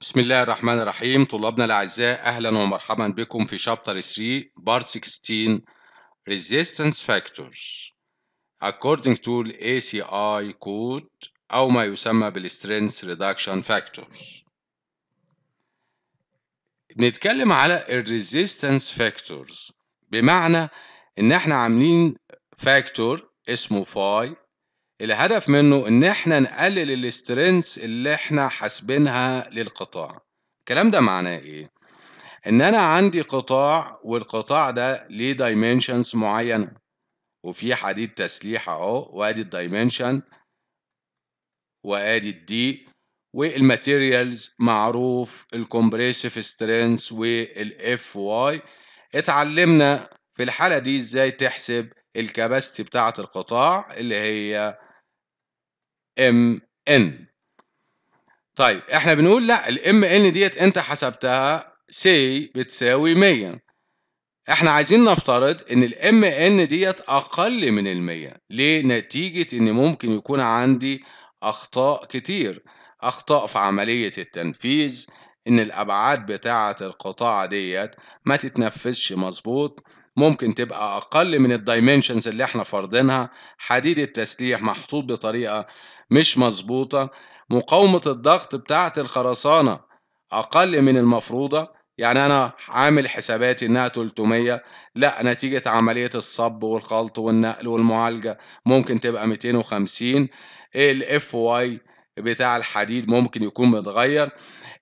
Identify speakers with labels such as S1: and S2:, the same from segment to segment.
S1: بسم الله الرحمن الرحيم طلابنا الأعزاء أهلا ومرحبا بكم في شابتر 3 بار 16 Resistance Factors according to ACI code أو ما يسمى strength reduction factors بنتكلم على resistance factors بمعنى إن إحنا عاملين فاكتور اسمه فاي الهدف منه ان احنا نقلل الاسترنس اللي احنا حاسبينها للقطاع الكلام ده معناه ايه ان انا عندي قطاع والقطاع ده ليه دايمنشنز معينه وفي حديد تسليح اهو وادي الدايمنشن وادي الدي والماتيريالز معروف الكومبريسيف سترينث والاف واي اتعلمنا في الحاله دي ازاي تحسب الكباستي بتاعه القطاع اللي هي ام ان طيب احنا بنقول لا الام ان ديت انت حسبتها سي بتساوي 100 احنا عايزين نفترض ان الام ان ديت اقل من المية ليه نتيجة ان ممكن يكون عندي اخطاء كتير اخطاء في عملية التنفيذ ان الابعاد بتاعة القطاع ديت ما تتنفذش مظبوط ممكن تبقى أقل من الدايمنشنز اللي احنا فارضينها حديد التسليح محطوط بطريقة مش مظبوطة مقاومة الضغط بتاعة الخرسانة أقل من المفروضة يعني أنا عامل حساباتي إنها 300 لا نتيجة عملية الصب والخلط والنقل والمعالجة ممكن تبقى 250 ال اف بتاع الحديد ممكن يكون متغير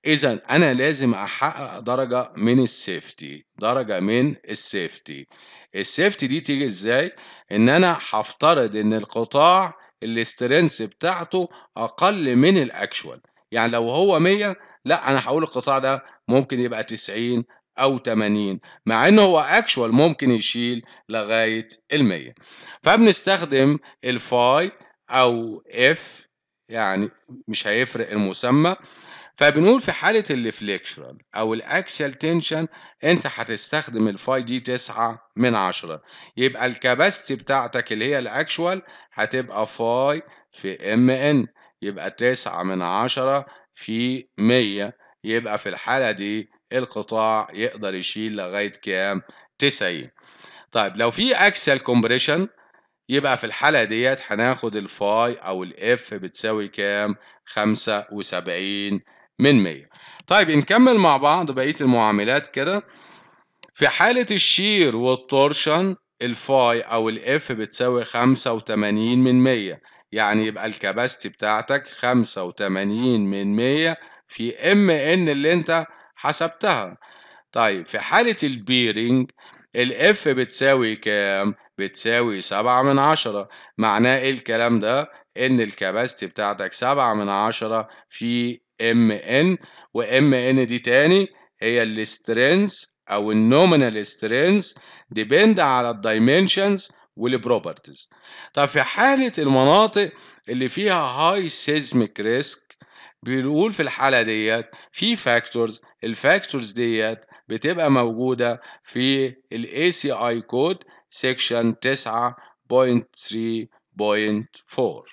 S1: اذا انا لازم احقق درجه من السيفتي درجه من السيفتي السيفتي دي تيجي ازاي ان انا هفترض ان القطاع الاسترنس بتاعته اقل من الاكشوال يعني لو هو 100 لا انا هقول القطاع ده ممكن يبقى 90 او 80 مع ان هو اكشوال ممكن يشيل لغايه ال 100 فبنستخدم الفاي او اف يعني مش هيفرق المسمى فبنقول في حالة الفليكشرال أو الأكسيال تنشن أنت هتستخدم الفاي دي 9 من 10 يبقى الكباستي بتاعتك اللي هي الأكشوال هتبقى فاي في ام ان يبقى 9 من 10 في 100 يبقى في الحالة دي القطاع يقدر يشيل لغاية كام؟ 90 طيب لو في أكسيال كومبريشن يبقى في الحالة ديت هناخد الفاي أو الإف بتساوي كام؟ 75 من 100 طيب نكمل مع بعض بقية المعاملات كده في حالة الشير والتورشن الفاي أو الإف بتساوي 85 من 100 يعني يبقى الكباستي بتاعتك 85 من 100 في ام ان اللي انت حسبتها طيب في حالة البيرنج الاف بتساوي كام؟ بتساوي سبعة من عشرة معناه ايه الكلام ده ان الكباستي بتاعتك سبعة من عشرة في ام ان وام ان دي تاني هي السترينز او النومينال سترينز ديبند على الدايمنشنز والبروبرتيز طب في حالة المناطق اللي فيها هاي سيزميك ريسك بنقول في الحالة ديت في فاكتورز الفاكتورز ديت بتبقى موجودة في ال ACI كود سيكشن 9.3.4